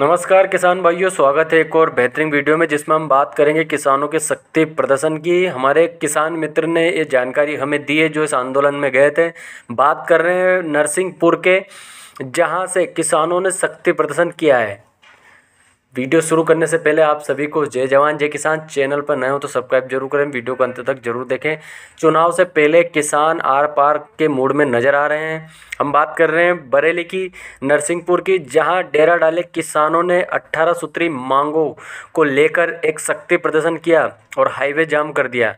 नमस्कार किसान भाइयों स्वागत है एक और बेहतरीन वीडियो में जिसमें हम बात करेंगे किसानों के शक्ति प्रदर्शन की हमारे किसान मित्र ने ये जानकारी हमें दी है जो इस आंदोलन में गए थे बात कर रहे हैं नरसिंहपुर के जहां से किसानों ने शक्ति प्रदर्शन किया है वीडियो शुरू करने से पहले आप सभी को जय जवान जय किसान चैनल पर नए हो तो सब्सक्राइब जरूर करें वीडियो को अंत तक जरूर देखें चुनाव से पहले किसान आर पार के मूड में नज़र आ रहे हैं हम बात कर रहे हैं बरेली की नरसिंहपुर की जहां डेरा डाले किसानों ने 18 सूत्री मांगों को लेकर एक शक्ति प्रदर्शन किया और हाईवे जाम कर दिया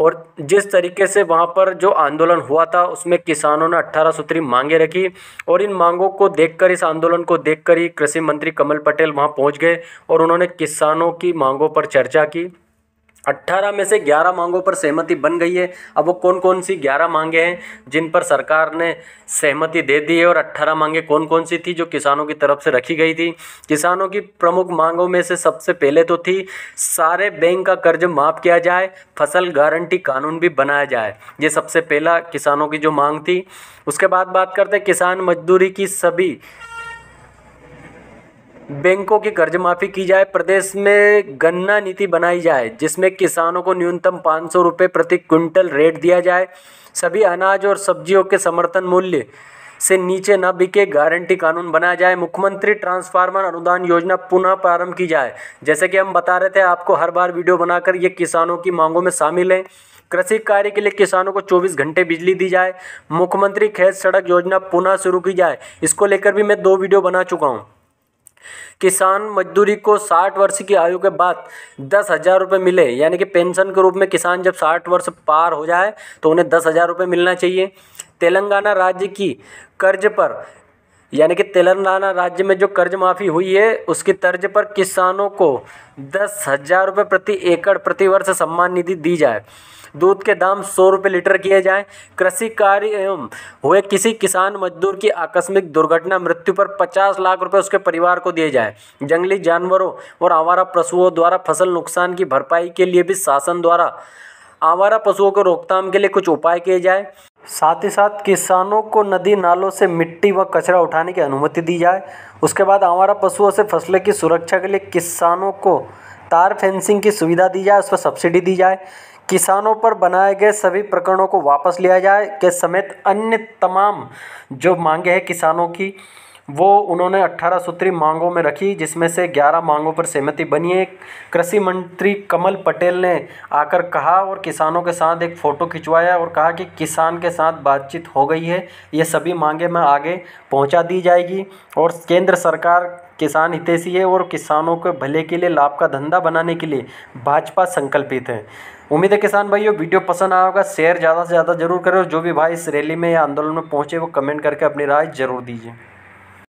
और जिस तरीके से वहाँ पर जो आंदोलन हुआ था उसमें किसानों ने अट्ठारह सूत्री मांगे रखी और इन मांगों को देखकर इस आंदोलन को देखकर ही कृषि मंत्री कमल पटेल वहाँ पहुँच गए और उन्होंने किसानों की मांगों पर चर्चा की अट्ठारह में से ग्यारह मांगों पर सहमति बन गई है अब वो कौन कौन सी ग्यारह मांगे हैं जिन पर सरकार ने सहमति दे दी है और अट्ठारह मांगे कौन कौन सी थी जो किसानों की तरफ से रखी गई थी किसानों की प्रमुख मांगों में से सबसे पहले तो थी सारे बैंक का कर्ज माफ़ किया जाए फसल गारंटी कानून भी बनाया जाए ये सबसे पहला किसानों की जो मांग थी उसके बाद बात करते किसान मजदूरी की सभी बैंकों की कर्ज माफी की जाए प्रदेश में गन्ना नीति बनाई जाए जिसमें किसानों को न्यूनतम पाँच सौ रुपये प्रति क्विंटल रेट दिया जाए सभी अनाज और सब्जियों के समर्थन मूल्य से नीचे न बिके गारंटी कानून बनाया जाए मुख्यमंत्री ट्रांसफार्मर अनुदान योजना पुनः प्रारंभ की जाए जैसे कि हम बता रहे थे आपको हर बार वीडियो बनाकर ये किसानों की मांगों में शामिल है कृषि कार्य के लिए किसानों को 24 घंटे बिजली दी जाए मुख्यमंत्री खेत सड़क योजना पुनः शुरू की जाए इसको लेकर भी मैं दो वीडियो बना चुका हूँ किसान मजदूरी को साठ वर्ष की आयु के बाद दस हज़ार रुपये मिले यानी कि पेंशन के रूप में किसान जब साठ वर्ष पार हो जाए तो उन्हें दस हज़ार रुपये मिलना चाहिए तेलंगाना राज्य की कर्ज पर यानी कि तेलंगाना राज्य में जो कर्ज माफ़ी हुई है उसकी तर्ज पर किसानों को दस हज़ार रुपये प्रति एकड़ प्रति वर्ष सम्मान निधि दी जाए दूध के दाम सौ रुपये लीटर किए जाएं कृषि कार्य एवं हुए किसी किसान मजदूर की आकस्मिक दुर्घटना मृत्यु पर पचास लाख रुपए उसके परिवार को दिए जाएं जंगली जानवरों और आवारा पशुओं द्वारा फसल नुकसान की भरपाई के लिए भी शासन द्वारा आवारा पशुओं को रोकथाम के लिए कुछ उपाय किए जाए साथ ही साथ किसानों को नदी नालों से मिट्टी व कचरा उठाने की अनुमति दी जाए उसके बाद आवारा पशुओं से फसलें की सुरक्षा के लिए किसानों को तार फेंसिंग की सुविधा दी जाए उस पर सब्सिडी दी जाए किसानों पर बनाए गए सभी प्रकरणों को वापस लिया जाए के समेत अन्य तमाम जो मांगे हैं किसानों की वो उन्होंने अट्ठारह सूत्री मांगों में रखी जिसमें से ग्यारह मांगों पर सहमति बनी है कृषि मंत्री कमल पटेल ने आकर कहा और किसानों के साथ एक फ़ोटो खिंचवाया और कहा कि किसान के साथ बातचीत हो गई है ये सभी मांगे मैं आगे पहुंचा दी जाएगी और केंद्र सरकार किसान हितैषी है और किसानों के भले के लिए लाभ का धंधा बनाने के लिए भाजपा संकल्पित है उम्मीद है किसान भाइयों वीडियो पसंद आया होगा शेयर ज़्यादा से ज़्यादा जरूर करें और जो भी भाई इस रैली में या आंदोलन में पहुँचे वो कमेंट करके अपनी राय जरूर दीजिए